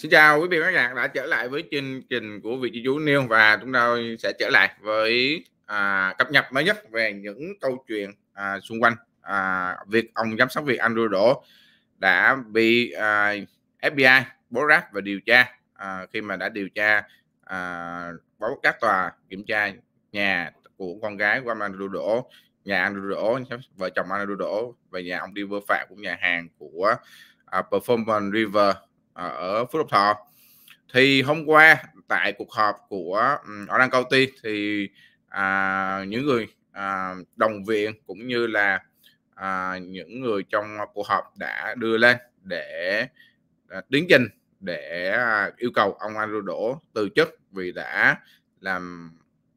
Xin chào quý vị và các bạn đã trở lại với chương trình của vị trí chú Niêu và chúng ta sẽ trở lại với à, cập nhật mới nhất về những câu chuyện à, xung quanh à, việc ông giám sát việc Andrew Đỗ đã bị à, FBI bố ráp và điều tra à, khi mà đã điều tra à, báo các tòa kiểm tra nhà của con gái của Andrew Đỗ nhà Andrew Đỗ vợ chồng Andrew Đỗ và nhà ông đi vơ phạt của nhà hàng của à, Performance River ở Phú Lộc Thọ thì hôm qua tại cuộc họp của Orange County thì à, những người à, đồng viện cũng như là à, những người trong cuộc họp đã đưa lên để à, tiến trình để à, yêu cầu ông Andrew Đỗ từ chức vì đã làm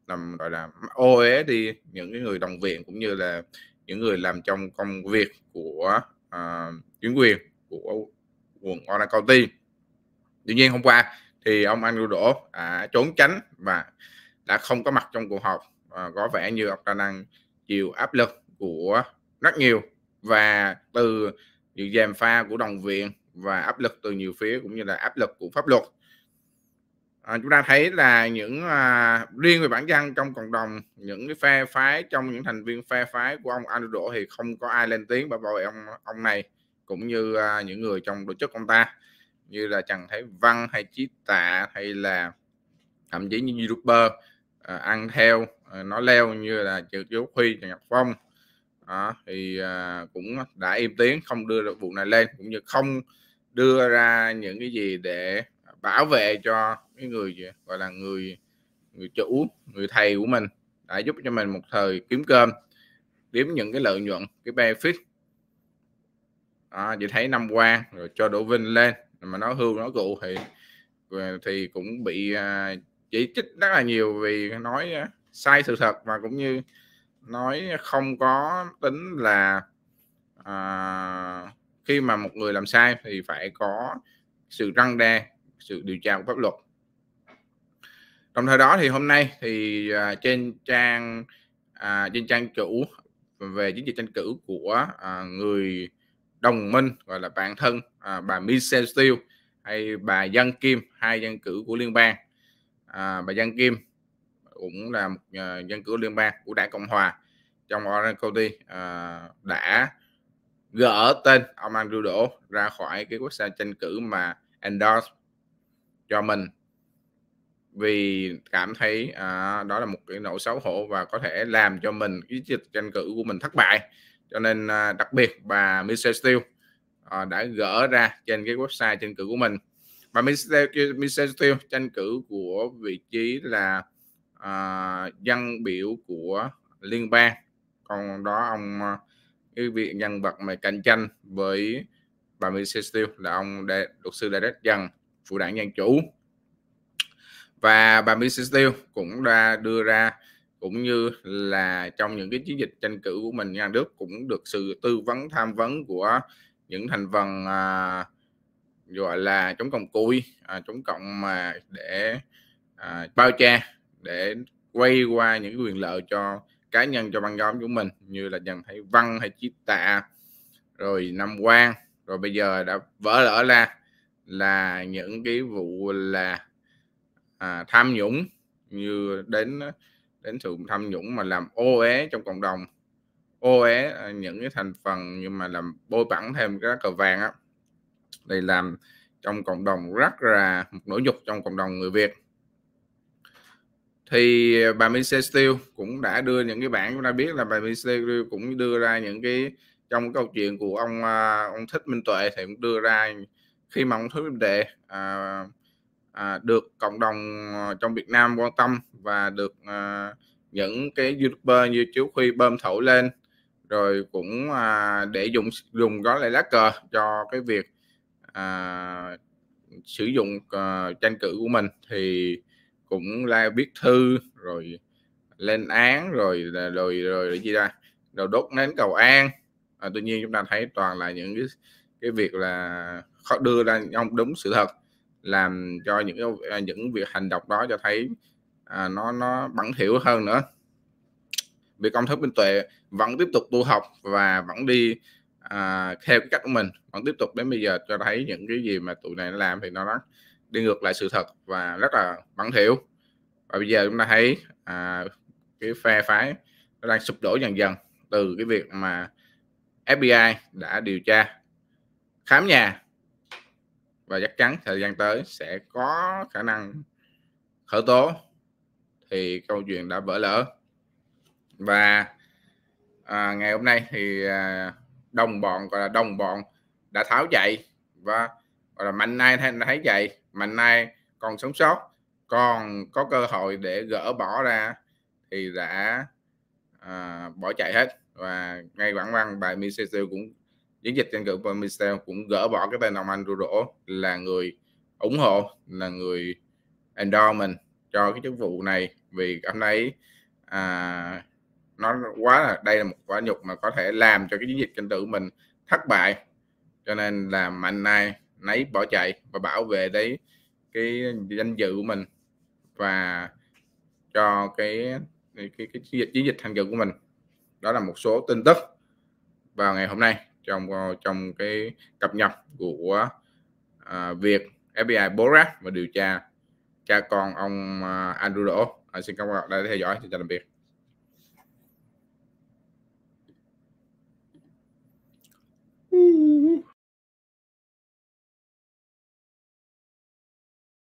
làm gọi là ô uế đi những người đồng viện cũng như là những người làm trong công việc của à, chính quyền của nguồn Ona County tuy nhiên hôm qua thì ông Andrew Đỗ à, trốn tránh và đã không có mặt trong cuộc họp à, có vẻ như ông ta đang chịu áp lực của rất nhiều và từ những gièm pha của đồng viện và áp lực từ nhiều phía cũng như là áp lực của pháp luật à, chúng ta thấy là những à, riêng về bản thân trong cộng đồng những cái phe phái trong những thành viên phe phái của ông Andrew Đỗ thì không có ai lên tiếng bảo vệ ông ông này cũng như uh, những người trong tổ chức ông ta như là Trần Thái Văn hay Chí Tạ hay là thậm chí như youtuber uh, ăn theo uh, nói leo như là Triệu Kiều Huy Trần Nhật Phong đó, thì uh, cũng đã im tiếng không đưa được vụ này lên cũng như không đưa ra những cái gì để bảo vệ cho cái người gọi là người người chủ người thầy của mình đã giúp cho mình một thời kiếm cơm kiếm những cái lợi nhuận cái benefit à, chị thấy năm qua rồi cho Đỗ Vinh lên mà nó hưu nó cụ thì ờ, thì cũng bị à, chỉ trích rất là nhiều vì nói à, sai sự thật và cũng như nói không có tính là uh, khi mà một người làm sai thì phải có sự răng đe sự điều tra của pháp luật đồng thời đó thì hôm nay thì uh, trên trang uh, trên trang chủ về chính trị tranh cử của uh, người đồng minh gọi là bạn thân à, bà Michelle Steele hay bà Giang Kim hai dân cử của liên bang à, bà Giang Kim cũng là một dân à, cử liên bang của đảng Cộng hòa trong Orange County uh, đã gỡ tên ông Andrew Đỗ ra khỏi cái quốc gia tranh cử mà endorse cho mình vì cảm thấy à, đó là một cái nỗi xấu hổ và có thể làm cho mình cái tranh cử của mình thất bại cho nên à, đặc biệt bà Michelle Steele à, đã gỡ ra trên cái website tranh cử của mình và Michelle, Michelle Steele tranh cử của vị trí là à, dân biểu của liên bang còn đó ông à, cái vị nhân vật mà cạnh tranh với bà Michelle Steele là ông đề, luật sư đại Derek Dân phụ đảng dân chủ và bà Michelle Steele cũng đã đưa ra cũng như là trong những cái chiến dịch tranh cử của mình nhà Đức cũng được sự tư vấn tham vấn của những thành phần à, gọi là chống cộng cùi à, chống cộng mà để à, bao che để quay qua những quyền lợi cho cá nhân cho băng nhóm của mình như là dần thấy Văn hay Chí Tạ rồi Nam Quang rồi bây giờ đã vỡ lỡ ra là những cái vụ là à, tham nhũng như đến đến sự tham nhũng mà làm ô uế trong cộng đồng ô uế ờ, những cái thành phần nhưng mà làm bôi bẩn thêm cái cờ vàng á để làm trong cộng đồng rất là một nỗi dục trong cộng đồng người Việt thì ờ, bà Michelle Steele cũng đã đưa những cái bản chúng ta biết là bà Michelle Steele cũng đưa ra những cái trong câu chuyện của ông ờ, ông thích Minh Tuệ thì cũng đưa ra khi mà ông thích Minh Tuệ à, À, được cộng đồng ờ, trong Việt Nam quan tâm và được ờ, những cái youtuber như chú Huy bơm thổi lên rồi cũng à, để dùng dùng đó lại lá cờ cho cái việc à, sử dụng ờ, tranh cử của mình thì cũng la viết thư rồi lên án rồi rồi rồi, rồi gì ra rồi đốt nến cầu an à, tuy nhiên chúng ta thấy toàn là những cái, cái việc là khó đưa ra ông đúng sự thật làm cho những à, những việc hành động đó cho thấy à, nó nó bẩn thỉu hơn nữa vì công thức minh tuệ vẫn tiếp tục tu học và vẫn đi à, theo cái cách của mình vẫn tiếp tục đến bây giờ cho thấy những cái gì mà tụi này nó làm thì nó rất đi ngược lại sự thật và rất là bẩn thỉu và bây giờ chúng ta thấy à, cái phe phái nó đang sụp đổ dần dần từ cái việc mà FBI đã điều tra khám nhà và chắc chắn thời gian tới sẽ có khả năng khởi tố thì câu chuyện đã vỡ lỡ và à, ngày hôm nay thì à, đồng bọn gọi là đồng bọn đã tháo chạy và gọi là mạnh nay thấy, vậy mạnh nay còn sống sót còn có cơ hội để gỡ bỏ ra thì đã à, bỏ chạy hết và ngay bản văn bài Misesu cũng chiến dịch tranh cử của Michel cũng gỡ bỏ cái tên ông Andrew là người ủng hộ là người endorsement cho cái chức vụ này vì cảm thấy à, nó quá là đây là một quả nhục mà có thể làm cho cái chiến dịch tranh cử mình thất bại cho nên là mạnh nay nấy bỏ chạy và bảo vệ đấy cái danh dự của mình và cho cái cái cái chiến dịch, chiến dịch thành cử của mình đó là một số tin tức vào ngày hôm nay trong ờ, trong cái cập nhật của à, việc FBI bố ráp và điều tra cha con ông à, Andrew Đỗ. À, xin cảm ơn đã theo dõi. Xin chào tạm biệt.